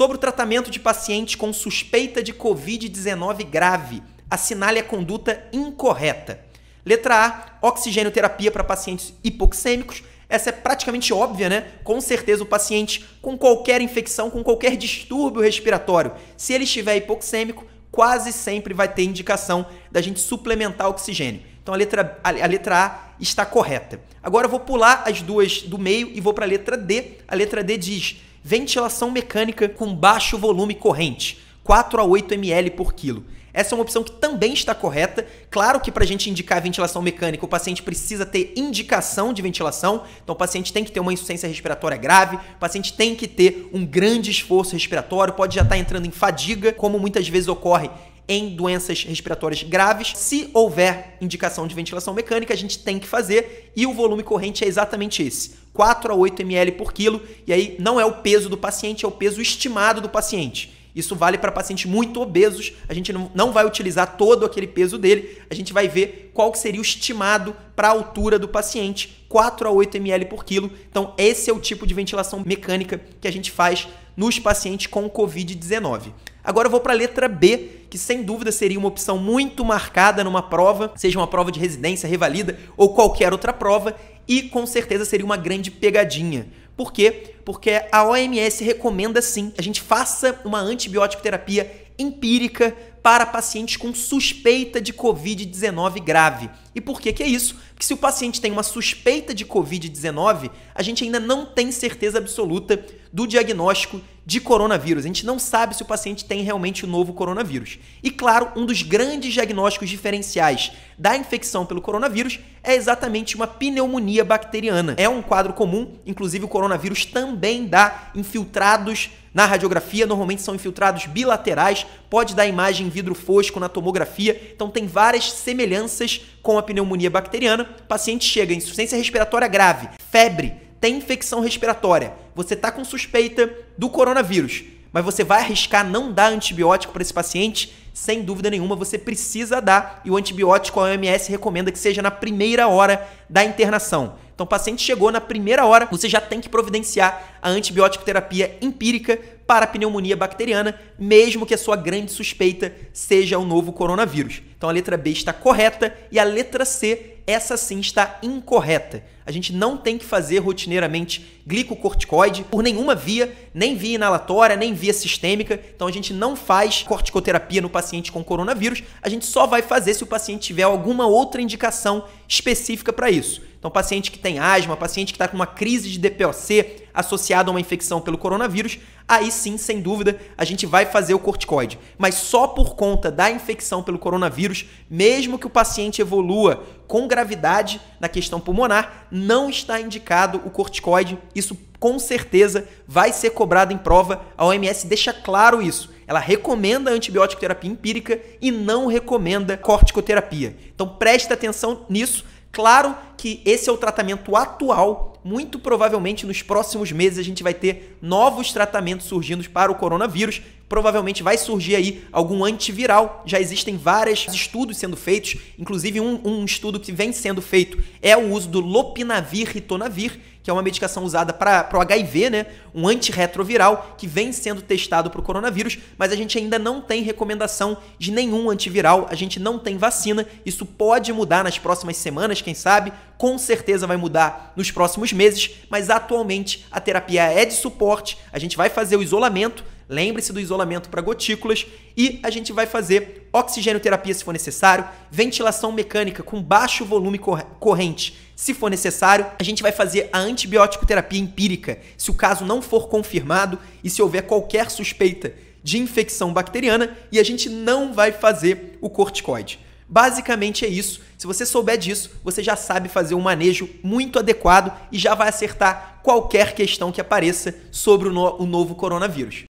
sobre o tratamento de paciente com suspeita de Covid-19 grave. Assinale a conduta incorreta. Letra A, oxigênio terapia para pacientes hipoxêmicos. Essa é praticamente óbvia, né? Com certeza o paciente com qualquer infecção, com qualquer distúrbio respiratório, se ele estiver hipoxêmico, quase sempre vai ter indicação da gente suplementar oxigênio. Então a letra, a, a letra A está correta. Agora eu vou pular as duas do meio e vou para a letra D. A letra D diz: ventilação mecânica com baixo volume corrente, 4 a 8 ml por quilo. Essa é uma opção que também está correta. Claro que para a gente indicar ventilação mecânica, o paciente precisa ter indicação de ventilação. Então, o paciente tem que ter uma insuficiência respiratória grave, o paciente tem que ter um grande esforço respiratório, pode já estar tá entrando em fadiga, como muitas vezes ocorre em doenças respiratórias graves. Se houver indicação de ventilação mecânica, a gente tem que fazer e o volume corrente é exatamente esse. 4 a 8 ml por quilo, e aí não é o peso do paciente, é o peso estimado do paciente. Isso vale para pacientes muito obesos. A gente não vai utilizar todo aquele peso dele. A gente vai ver qual seria o estimado para a altura do paciente, 4 a 8 ml por quilo. Então, esse é o tipo de ventilação mecânica que a gente faz nos pacientes com Covid-19. Agora eu vou para a letra B, que sem dúvida seria uma opção muito marcada numa prova, seja uma prova de residência, revalida ou qualquer outra prova, e com certeza seria uma grande pegadinha. Por quê? porque a OMS recomenda sim a gente faça uma antibiótico terapia empírica para pacientes com suspeita de COVID-19 grave. E por que que é isso? Porque se o paciente tem uma suspeita de COVID-19, a gente ainda não tem certeza absoluta do diagnóstico de coronavírus. A gente não sabe se o paciente tem realmente o novo coronavírus. E claro, um dos grandes diagnósticos diferenciais da infecção pelo coronavírus é exatamente uma pneumonia bacteriana. É um quadro comum, inclusive o coronavírus também também dá infiltrados na radiografia, normalmente são infiltrados bilaterais, pode dar imagem em vidro fosco na tomografia, então tem várias semelhanças com a pneumonia bacteriana. O paciente chega em insuficiência respiratória grave, febre, tem infecção respiratória, você está com suspeita do coronavírus, mas você vai arriscar não dar antibiótico para esse paciente? Sem dúvida nenhuma, você precisa dar, e o antibiótico a OMS recomenda que seja na primeira hora da internação. Então, o paciente chegou na primeira hora, você já tem que providenciar a antibiótico terapia empírica para a pneumonia bacteriana, mesmo que a sua grande suspeita seja o novo coronavírus. Então a letra B está correta e a letra C, essa sim está incorreta. A gente não tem que fazer rotineiramente glicocorticoide por nenhuma via, nem via inalatória, nem via sistêmica. Então a gente não faz corticoterapia no paciente com coronavírus. A gente só vai fazer se o paciente tiver alguma outra indicação específica para isso. Então, paciente que tem asma, paciente que está com uma crise de DPOC associada a uma infecção pelo coronavírus, aí sim, sem dúvida, a gente vai fazer o corticoide. Mas só por conta da infecção pelo coronavírus, mesmo que o paciente evolua com gravidade na questão pulmonar, não está indicado o corticoide. Isso com certeza vai ser cobrado em prova. A OMS deixa claro isso. Ela recomenda antibiótico terapia empírica e não recomenda corticoterapia. Então preste atenção nisso. Claro que esse é o tratamento atual. Muito provavelmente nos próximos meses a gente vai ter novos tratamentos surgindo para o coronavírus. Provavelmente vai surgir aí algum antiviral. Já existem vários estudos sendo feitos, inclusive um, um estudo que vem sendo feito é o uso do lopinavir ritonavir, que é uma medicação usada para o HIV, né? Um antirretroviral que vem sendo testado para o coronavírus, mas a gente ainda não tem recomendação de nenhum antiviral, a gente não tem vacina. Isso pode mudar nas próximas semanas, quem sabe? Com certeza vai mudar nos próximos meses, mas atualmente a terapia é de suporte, a gente vai fazer o isolamento Lembre-se do isolamento para gotículas e a gente vai fazer oxigênio terapia se for necessário, ventilação mecânica com baixo volume corrente se for necessário. A gente vai fazer a antibiótico terapia empírica se o caso não for confirmado e se houver qualquer suspeita de infecção bacteriana e a gente não vai fazer o corticoide. Basicamente é isso. Se você souber disso, você já sabe fazer um manejo muito adequado e já vai acertar qualquer questão que apareça sobre o, no o novo coronavírus.